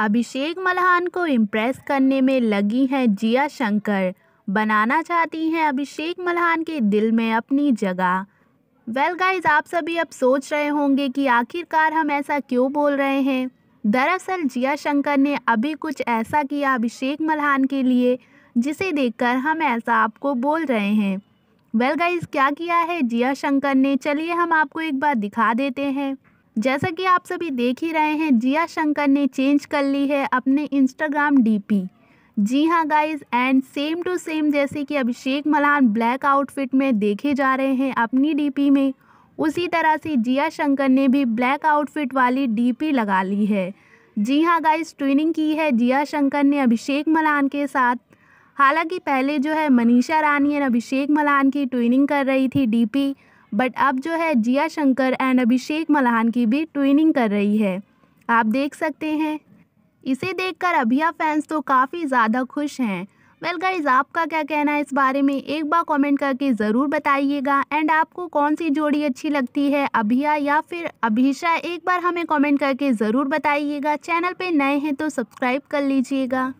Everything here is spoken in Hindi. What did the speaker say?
अभिषेक मल्हान को इम्प्रेस करने में लगी हैं जिया शंकर बनाना चाहती हैं अभिषेक मल्हान के दिल में अपनी जगह वेल well गाइज आप सभी अब सोच रहे होंगे कि आखिरकार हम ऐसा क्यों बोल रहे हैं दरअसल जिया शंकर ने अभी कुछ ऐसा किया अभिषेक मल्हान के लिए जिसे देखकर हम ऐसा आपको बोल रहे हैं वेल well गाइज क्या किया है जिया शंकर ने चलिए हम आपको एक बार दिखा देते हैं जैसा कि आप सभी देख ही रहे हैं जिया शंकर ने चेंज कर ली है अपने इंस्टाग्राम डीपी जी हाँ guys and same to same जैसे कि अभिषेक मल्हान ब्लैक आउटफिट में देखे जा रहे हैं अपनी डीपी में उसी तरह से जिया शंकर ने भी ब्लैक आउटफिट वाली डीपी लगा ली है जी हाँ गाइस ट्विनिंग की है जिया शंकर ने अभिषेक मल्हान के साथ हालांकि पहले जो है मनीषा रानी और अभिषेक मल्हान की ट्विनिंग कर रही थी डीपी बट अब जो है जिया शंकर एंड अभिषेक मल्हान की भी ट्विनिंग कर रही है आप देख सकते हैं इसे देखकर अभिया फैंस तो काफ़ी ज़्यादा खुश हैं वेल गाइज आपका क्या कहना है इस बारे में एक बार कमेंट करके ज़रूर बताइएगा एंड आपको कौन सी जोड़ी अच्छी लगती है अभिया या फिर अभिषा एक बार हमें कमेंट करके ज़रूर बताइएगा चैनल पे नए हैं तो सब्सक्राइब कर लीजिएगा